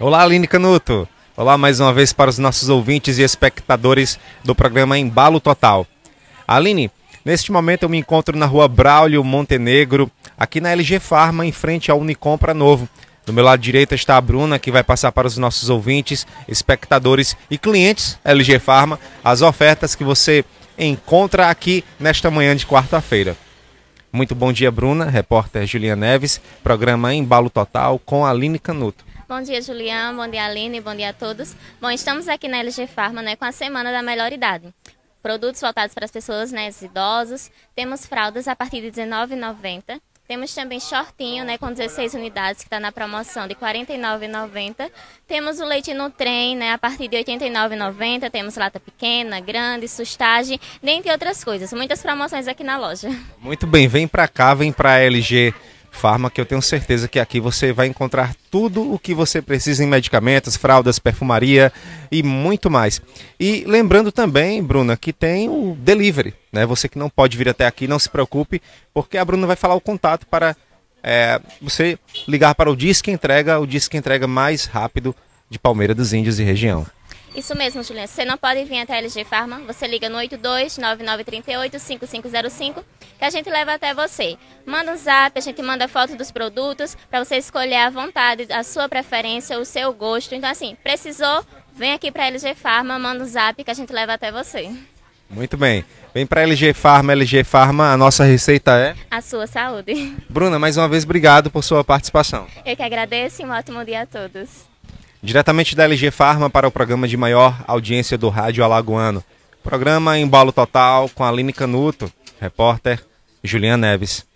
Olá, Aline Canuto. Olá mais uma vez para os nossos ouvintes e espectadores do programa Embalo Total. Aline, neste momento eu me encontro na rua Braulio Montenegro, aqui na LG Farma, em frente ao Unicompra Novo. Do meu lado direito está a Bruna, que vai passar para os nossos ouvintes, espectadores e clientes LG Farma as ofertas que você encontra aqui nesta manhã de quarta-feira. Muito bom dia, Bruna, repórter Juliana Neves, programa Embalo Total com Aline Canuto. Bom dia, Juliana, bom dia, Aline, bom dia a todos. Bom, estamos aqui na LG Farma né, com a Semana da Melhor Idade. Produtos voltados para as pessoas, né, idosos. Temos fraldas a partir de R$19,90. Temos também shortinho, né, com 16 unidades, que está na promoção de R$ 49,90. Temos o leite no trem, né, a partir de R$ 89,90. Temos lata pequena, grande, sustagem, dentre outras coisas. Muitas promoções aqui na loja. Muito bem, vem para cá, vem para a LG Farma, que eu tenho certeza que aqui você vai encontrar tudo o que você precisa em medicamentos, fraldas, perfumaria e muito mais. E lembrando também, Bruna, que tem o delivery, né? Você que não pode vir até aqui, não se preocupe, porque a Bruna vai falar o contato para é, você ligar para o Disque Entrega, o Disque Entrega mais rápido de Palmeira dos Índios e região. Isso mesmo, Juliana. Você não pode vir até a LG Farma. Você liga no 82-9938-5505 que a gente leva até você. Manda um zap, a gente manda foto dos produtos para você escolher à vontade a sua preferência, o seu gosto. Então, assim, precisou, vem aqui para a LG Farma, manda um zap que a gente leva até você. Muito bem. Vem para LG Farma, LG Farma, a nossa receita é? A sua saúde. Bruna, mais uma vez, obrigado por sua participação. Eu que agradeço e um ótimo dia a todos diretamente da LG Farma para o programa de maior audiência do Rádio Alagoano. Programa em Embalo Total com Aline Canuto, repórter Juliana Neves.